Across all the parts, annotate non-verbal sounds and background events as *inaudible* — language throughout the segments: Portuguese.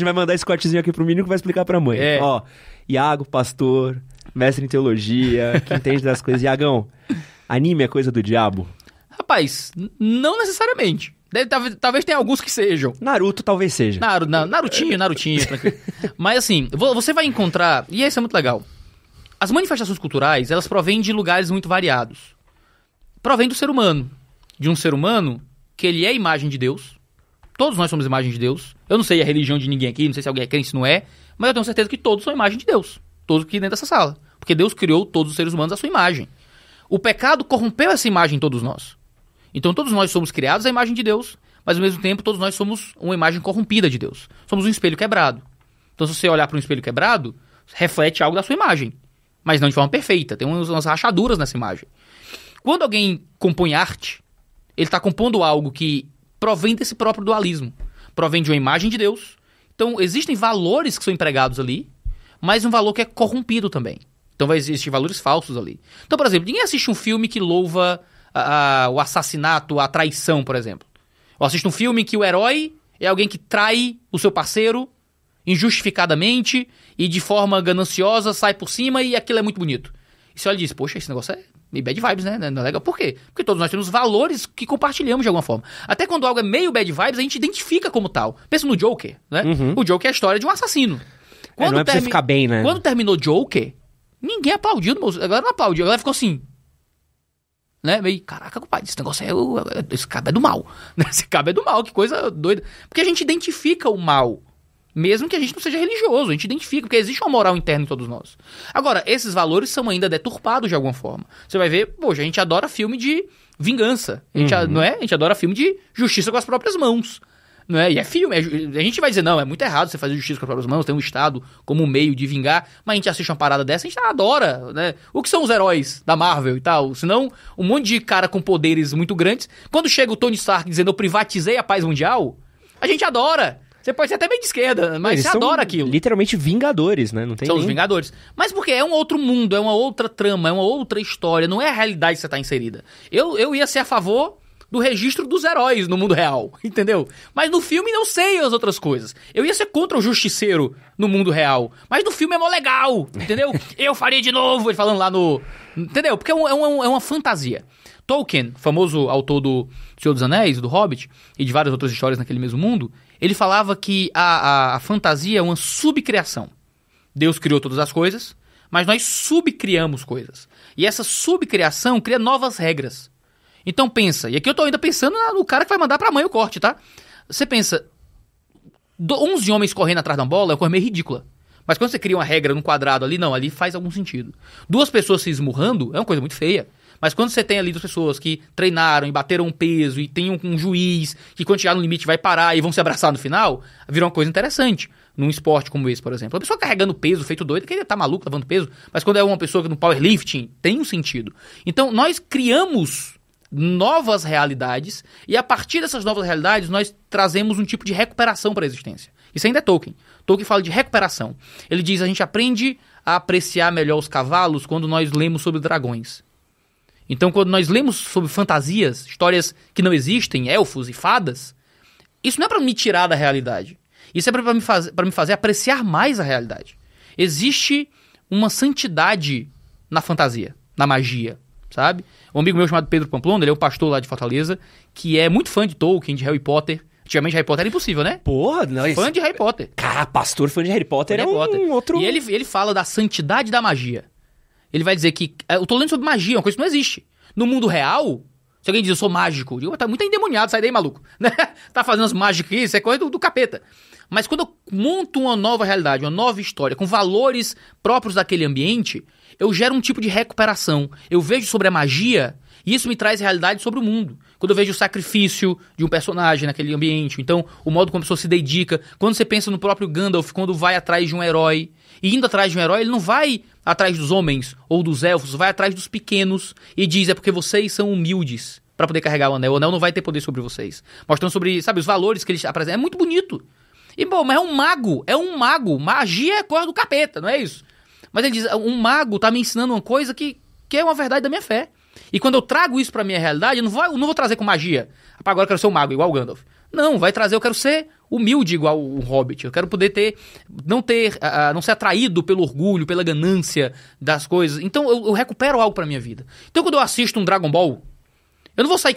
gente vai mandar esse cortezinho aqui pro menino que vai explicar pra mãe. É. Ó, Iago, pastor, mestre em teologia, que entende das coisas. Iagão, anime é coisa do diabo? Rapaz, não necessariamente. Deve, talvez, talvez tenha alguns que sejam. Naruto talvez seja. Naru, na, Narutinho, Narutinho, *laughs* Mas assim, você vai encontrar, e isso é muito legal. As manifestações culturais, elas provêm de lugares muito variados. Provém do ser humano. De um ser humano que ele é imagem de Deus, Todos nós somos imagem de Deus. Eu não sei a religião de ninguém aqui, não sei se alguém é crente, se não é, mas eu tenho certeza que todos são imagem de Deus. Todos aqui dentro dessa sala. Porque Deus criou todos os seres humanos à sua imagem. O pecado corrompeu essa imagem em todos nós. Então todos nós somos criados à imagem de Deus, mas ao mesmo tempo todos nós somos uma imagem corrompida de Deus. Somos um espelho quebrado. Então se você olhar para um espelho quebrado, reflete algo da sua imagem, mas não de forma perfeita. Tem umas, umas rachaduras nessa imagem. Quando alguém compõe arte, ele está compondo algo que provém desse próprio dualismo. Provém de uma imagem de Deus. Então, existem valores que são empregados ali, mas um valor que é corrompido também. Então, vai existir valores falsos ali. Então, por exemplo, ninguém assiste um filme que louva a, ah, a, ah, o assassinato, a traição, por exemplo. Ou assiste um filme que o herói é alguém que trai o seu parceiro injustificadamente e de forma gananciosa sai por cima e aquilo é muito bonito. E você olha e diz: Poxa, esse negócio é meio bad vibes, né? Não é legal. Por quê? Porque todos nós temos valores que compartilhamos de alguma forma. Até quando algo é meio bad vibes, a gente identifica como tal. Pensa no Joker, né? Uhum. O Joker é a história de um assassino. Quando é, não é pra termi... ficar bem, né? Quando terminou Joker, ninguém aplaudiu. A galera não aplaudiu. A galera ficou assim... Né? Meio, caraca, compadre, esse negócio é... Esse cabo é do mal. *laughs* Esse cabo é do mal, que coisa doida. Porque a gente identifica o mal. Mesmo que a gente não seja religioso, a gente identifica, porque existe uma moral interna em todos nós. Agora, esses valores são ainda deturpados de alguma forma. Você vai ver, poxa, a gente adora filme de vingança. A gente, uhum. não é? a gente adora filme de justiça com as próprias mãos. Não é? E é filme. É, a gente vai dizer, não, é muito errado você fazer justiça com as próprias mãos, tem um Estado como meio de vingar, mas a gente assiste uma parada dessa, a gente adora, né? O que são os heróis da Marvel e tal? Senão, um monte de cara com poderes muito grandes. Quando chega o Tony Stark dizendo, eu privatizei a paz mundial, a gente adora. Você pode ser até meio de esquerda, mas Eles você adora aquilo. Literalmente Vingadores, né? Não tem São nem... os Vingadores. Mas porque é um outro mundo, é uma outra trama, é uma outra história, não é a realidade que você tá inserida. Eu, eu ia ser a favor do registro dos heróis no mundo real, *laughs* entendeu? Mas no filme não sei as outras coisas. Eu ia ser contra o justiceiro no mundo real, mas no filme é mó legal, entendeu? *laughs* eu faria de novo, ele falando lá no. Entendeu? Porque é, um, é, um, é uma fantasia. Tolkien, famoso autor do Senhor dos Anéis, do Hobbit e de várias outras histórias naquele mesmo mundo, ele falava que a, a, a fantasia é uma subcriação. Deus criou todas as coisas, mas nós subcriamos coisas. E essa subcriação cria novas regras. Então pensa, e aqui eu tô ainda pensando no cara que vai mandar pra mãe o corte, tá? Você pensa, 11 homens correndo atrás da bola é uma coisa meio ridícula. Mas quando você cria uma regra num quadrado ali, não, ali faz algum sentido. Duas pessoas se esmurrando é uma coisa muito feia. Mas quando você tem ali duas pessoas que treinaram e bateram um peso e tem um, um juiz que quando chegar no limite vai parar e vão se abraçar no final, vira uma coisa interessante num esporte como esse, por exemplo. A pessoa carregando peso, feito doido, que ele tá maluco, levando peso, mas quando é uma pessoa que no powerlifting, tem um sentido. Então, nós criamos novas realidades e a partir dessas novas realidades nós trazemos um tipo de recuperação para a existência. Isso ainda é Tolkien. Tolkien fala de recuperação. Ele diz: a gente aprende a apreciar melhor os cavalos quando nós lemos sobre dragões. Então, quando nós lemos sobre fantasias, histórias que não existem, elfos e fadas, isso não é para me tirar da realidade. Isso é para me, me fazer apreciar mais a realidade. Existe uma santidade na fantasia, na magia, sabe? Um amigo meu chamado Pedro Pamplona, ele é um pastor lá de Fortaleza, que é muito fã de Tolkien, de Harry Potter. Antigamente Harry Potter era impossível, né? Porra, não. é. Fã esse... de Harry Potter. Cara, pastor fã de Harry Potter fã é Harry Potter. um outro. E ele, ele fala da santidade da magia. Ele vai dizer que. É, eu tô lendo sobre magia, uma coisa que não existe. No mundo real, se alguém diz eu sou mágico, eu digo, tá muito endemoniado, sai daí, maluco. Né? *laughs* tá fazendo as mágicas, isso é coisa do, do capeta. Mas quando eu monto uma nova realidade, uma nova história, com valores próprios daquele ambiente, eu gero um tipo de recuperação. Eu vejo sobre a magia e isso me traz realidade sobre o mundo. Quando eu vejo o sacrifício de um personagem naquele ambiente, então o modo como a pessoa se dedica, quando você pensa no próprio Gandalf, quando vai atrás de um herói, e indo atrás de um herói, ele não vai atrás dos homens ou dos elfos, vai atrás dos pequenos e diz: é porque vocês são humildes para poder carregar o anel. O anel não vai ter poder sobre vocês. Mostrando sobre, sabe, os valores que ele apresenta. É muito bonito. E, bom, mas é um mago, é um mago. Magia é coisa do capeta, não é isso? Mas ele diz, um mago tá me ensinando uma coisa que, que é uma verdade da minha fé. E quando eu trago isso pra minha realidade, eu não vou, eu não vou trazer com magia. Ah, agora eu quero ser um mago, igual o Gandalf. Não, vai trazer, eu quero ser humilde igual o Hobbit. Eu quero poder ter, não ter, uh, não ser atraído pelo orgulho, pela ganância das coisas. Então eu, eu recupero algo pra minha vida. Então quando eu assisto um Dragon Ball, eu não vou sair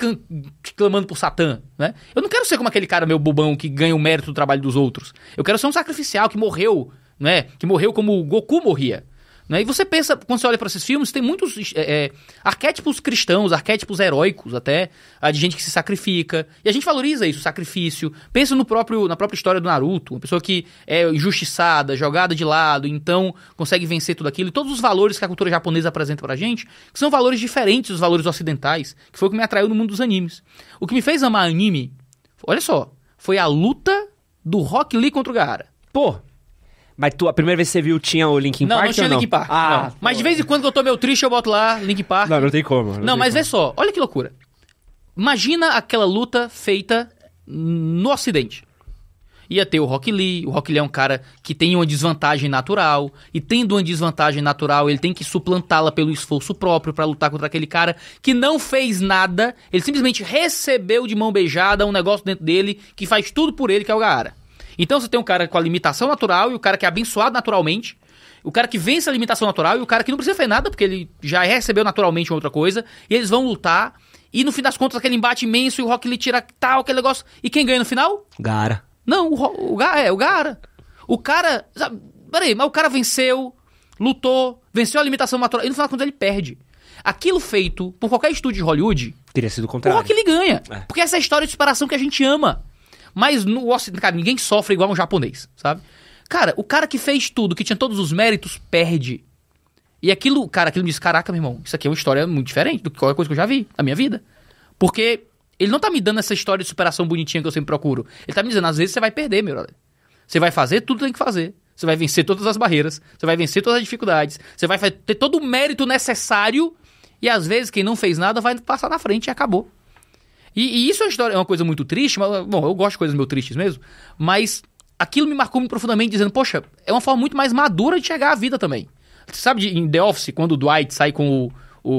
clamando por Satã, né? Eu não quero ser como aquele cara meu bobão que ganha o mérito do trabalho dos outros. Eu quero ser um sacrificial que morreu, né? Que morreu como o Goku morria. Né? E você pensa, quando você olha para esses filmes, tem muitos é, é, arquétipos cristãos, arquétipos heróicos até, de gente que se sacrifica. E a gente valoriza isso, sacrifício. Pensa no próprio, na própria história do Naruto, uma pessoa que é injustiçada, jogada de lado, então consegue vencer tudo aquilo. E todos os valores que a cultura japonesa apresenta pra gente, que são valores diferentes dos valores ocidentais, que foi o que me atraiu no mundo dos animes. O que me fez amar anime, olha só, foi a luta do Rock Lee contra o Gaara. Pô, mas tu, a primeira vez que você viu, tinha o Linkin não, Park? Não, tinha ou não tinha Linkin Park. Ah, não. Tá mas de vez em quando que eu tô meio triste, eu boto lá Linkin Park. Não, não tem como. Não, não tem mas como. vê é só, olha que loucura. Imagina aquela luta feita no Ocidente. Ia ter o Rock Lee, o Rock Lee é um cara que tem uma desvantagem natural, e tendo uma desvantagem natural, ele tem que suplantá-la pelo esforço próprio para lutar contra aquele cara que não fez nada, ele simplesmente recebeu de mão beijada um negócio dentro dele que faz tudo por ele, que é o Gaara. Então você tem um cara com a limitação natural e o cara que é abençoado naturalmente. O cara que vence a limitação natural e o cara que não precisa fazer nada, porque ele já recebeu naturalmente uma outra coisa. E eles vão lutar. E no fim das contas, aquele embate imenso e o Rock Lee tira tal, aquele negócio. E quem ganha no final? Gara. Não, o, o, é, o Gara. O cara. peraí, mas o cara venceu, lutou, venceu a limitação natural. E no final das contas, ele perde. Aquilo feito por qualquer estúdio de Hollywood. Teria sido o contrário. O Rock Lee ganha. É. Porque essa é a história de separação que a gente ama. Mas no Ocidente, cara, ninguém sofre igual um japonês, sabe? Cara, o cara que fez tudo, que tinha todos os méritos, perde. E aquilo, cara, aquilo me diz: caraca, meu irmão, isso aqui é uma história muito diferente do que qualquer coisa que eu já vi na minha vida. Porque ele não tá me dando essa história de superação bonitinha que eu sempre procuro. Ele tá me dizendo: às vezes você vai perder, meu brother. Você vai fazer tudo que tem que fazer. Você vai vencer todas as barreiras, você vai vencer todas as dificuldades, você vai ter todo o mérito necessário e às vezes quem não fez nada vai passar na frente e acabou. E, e isso é uma, história, é uma coisa muito triste, mas, bom, eu gosto de coisas meio tristes mesmo, mas aquilo me marcou muito profundamente, dizendo, poxa, é uma forma muito mais madura de chegar à vida também. Você sabe de, em The Office, quando o Dwight sai com o,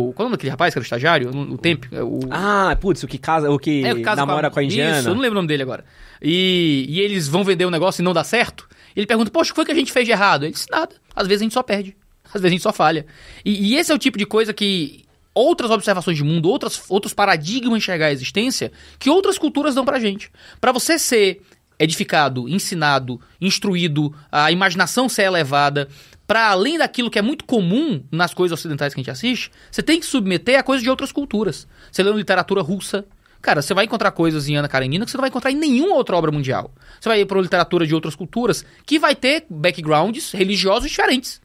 o. Qual é o nome daquele rapaz que era o estagiário? O, o Temp? É o... Ah, putz, o que casa, o que, é, o que namora com a, com a indiana. Isso, eu não lembro o nome dele agora. E, e eles vão vender o um negócio e não dá certo. Ele pergunta, poxa, o que foi que a gente fez de errado? Ele disse, nada. Às vezes a gente só perde. Às vezes a gente só falha. E, e esse é o tipo de coisa que outras observações de mundo, outras, outros paradigmas enxergar a existência que outras culturas dão pra gente. Para você ser edificado, ensinado, instruído, a imaginação ser elevada, para além daquilo que é muito comum nas coisas ocidentais que a gente assiste, você tem que submeter a coisas de outras culturas. Você lê literatura russa, Cara, você vai encontrar coisas em Ana Karenina que você não vai encontrar em nenhuma outra obra mundial. Você vai ir para literatura de outras culturas que vai ter backgrounds religiosos diferentes.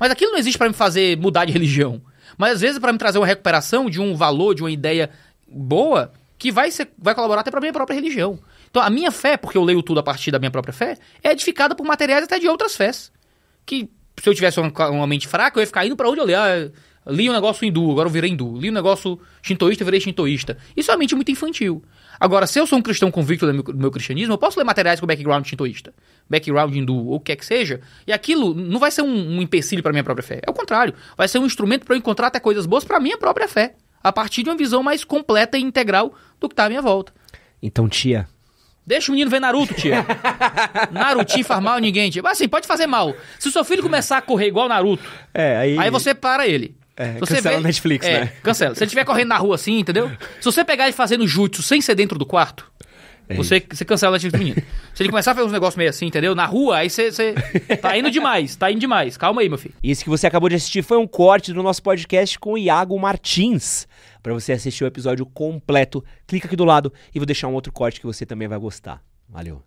Mas aquilo não existe para me fazer mudar de *laughs* religião. Mas às vezes, para me trazer uma recuperação de um valor, de uma ideia boa, que vai, ser, vai colaborar até para minha própria religião. Então, a minha fé, porque eu leio tudo a partir da minha própria fé, é edificada por materiais até de outras fés. Que se eu tivesse uma, uma mente fraca, eu ia ficar indo para onde eu leio. Ah, Li um negócio hindu, agora eu virei hindu. Li um negócio shintoísta, virei shintoísta. Isso é uma mente muito infantil. Agora, se eu sou um cristão convicto do meu, do meu cristianismo, eu posso ler materiais com background shintoísta, background hindu, ou o que quer que seja, e aquilo não vai ser um, um empecilho para minha própria fé. É o contrário. Vai ser um instrumento para eu encontrar até coisas boas para minha própria fé, a partir de uma visão mais completa e integral do que está à minha volta. Então, tia, Deixa o menino ver Naruto, tia. *laughs* Naruto faz mal a ninguém, tia. Mas assim, pode fazer mal. Se o seu filho começar a correr igual Naruto, é, aí... aí você para ele. É, você cancela o Netflix, é, né? Cancela. Se você estiver correndo na rua assim, entendeu? *laughs* Se você pegar ele fazendo jutsu sem ser dentro do quarto, é você, você cancela o Netflix do menino. Se ele começar a fazer uns negócios meio assim, entendeu? Na rua, aí você, você. Tá indo demais, tá indo demais. Calma aí, meu filho. Isso que você acabou de assistir foi um corte do nosso podcast com o Iago Martins. Para você assistir o episódio completo, clica aqui do lado e vou deixar um outro corte que você também vai gostar. Valeu.